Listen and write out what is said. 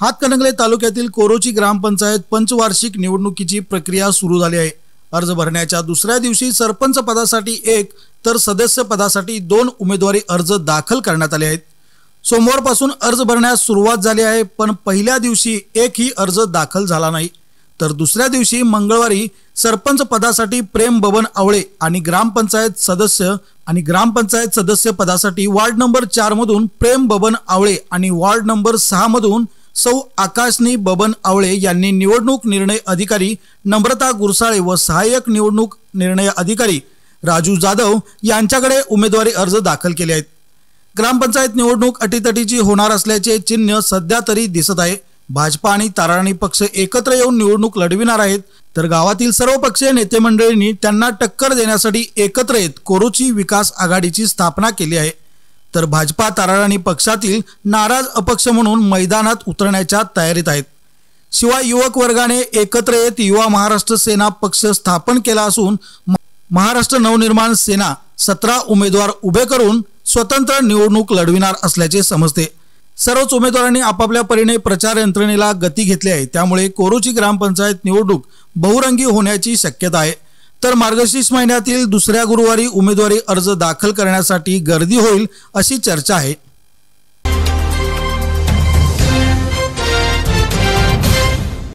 हातकणंगले तालुक्यातील कोरोची ग्रामपंचायत पंचवार्षिक निवडणुकीची प्रक्रिया सुरू झाली आहे अर्ज भरण्याच्या दुसऱ्या दिवशी सरपंच पदासाठी एक तर सदस्य पदासाठी दोन उमेदवारी अर्ज दाखल करण्यात आले आहेत सोमवारपासून अर्ज भरण्यास सुरुवात झाली आहे पण पहिल्या दिवशी एकही अर्ज दाखल झाला नाही तर दुसऱ्या दिवशी मंगळवारी सरपंच पदासाठी प्रेम बबन आवळे आणि ग्रामपंचायत सदस्य आणि ग्रामपंचायत सदस्य पदासाठी वार्ड नंबर मधून प्रेम बबन आवळे आणि वार्ड नंबर सहा मधून सौ आकाशनी बबन आवळे यांनी निवडणूक निर्णय अधिकारी नम्रता गुरसाळे व सहाय्यक निवडणूक निर्णय अधिकारी राजू जाधव यांच्याकडे उमेदवारी अर्ज दाखल केले आहेत ग्रामपंचायत निवडणूक अटीतटीची होणार असल्याचे चिन्ह सध्या तरी दिसत आहे भाजपा आणि ताराणी पक्ष एकत्र येऊन निवडणूक लढविणार आहेत तर गावातील सर्व पक्षीय नेते मंडळींनी त्यांना टक्कर देण्यासाठी एकत्र येत कोरोची विकास आघाडीची स्थापना केली आहे तर भाजपा ताराराणी पक्षातील नाराज अपक्ष म्हणून मैदानात उतरण्याच्या तयारीत आहेत शिवाय युवक वर्गाने एकत्र येत युवा महाराष्ट्र सेना पक्ष स्थापन केला असून महाराष्ट्र नवनिर्माण सेना सतरा उमेदवार उभे करून स्वतंत्र निवडणूक लढविणार असल्याचे समजते सर्वच उमेदवारांनी आपापल्या परीने प्रचार यंत्रणेला गती घेतली आहे त्यामुळे कोरोची ग्रामपंचायत निवडणूक बहुरंगी होण्याची शक्यता आहे तर मार्गशीर्ष महिन्यातील दुसऱ्या गुरुवारी उमेदवारी अर्ज दाखल करण्यासाठी गर्दी होईल अशी चर्चा आहे